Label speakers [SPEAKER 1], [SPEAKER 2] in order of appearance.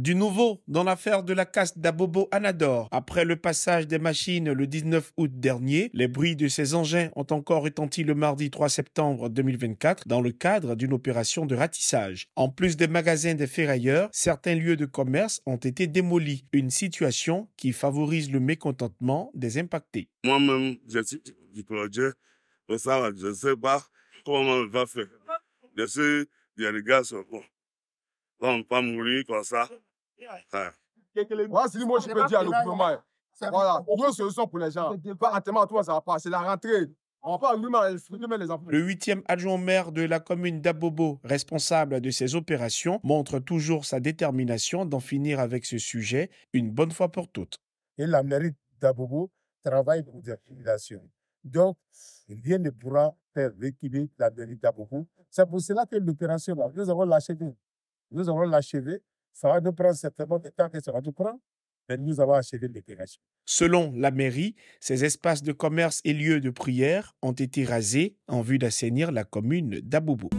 [SPEAKER 1] Du nouveau dans l'affaire de la casse d'Abobo Anador. Après le passage des machines le 19 août dernier, les bruits de ces engins ont encore retenti le mardi 3 septembre 2024 dans le cadre d'une opération de ratissage. En plus des magasins des ferrailleurs, certains lieux de commerce ont été démolis, une situation qui favorise le mécontentement des impactés.
[SPEAKER 2] Moi-même, je suis du projet, je ne sais pas comment on va faire. Je suis des gars sont on ne pas mourir comme ça. Ouais.
[SPEAKER 3] le que moi je peux dire à le gouvernement. Voilà, une solution pour les gens. Pas toi, ça va pas. C'est la rentrée. On parle lui-même les enfants. Le huitième adjoint maire
[SPEAKER 1] de la commune d'Abobo, responsable de ces opérations, montre toujours sa détermination d'en finir avec ce sujet une bonne fois pour toutes. Et
[SPEAKER 4] la mairie d'Abobo travaille pour des populations. Donc, rien ne pourra faire reculer la mairie d'Abobo. C'est pour cela que l'opération, nous avons lâché nous allons l'achever. Ça va nous prendre certainement des temps que ça va nous prendre, mais nous allons achever l'opération.
[SPEAKER 1] Selon la mairie, ces espaces de commerce et lieux de prière ont été rasés en vue d'assainir la commune d'Aboubou.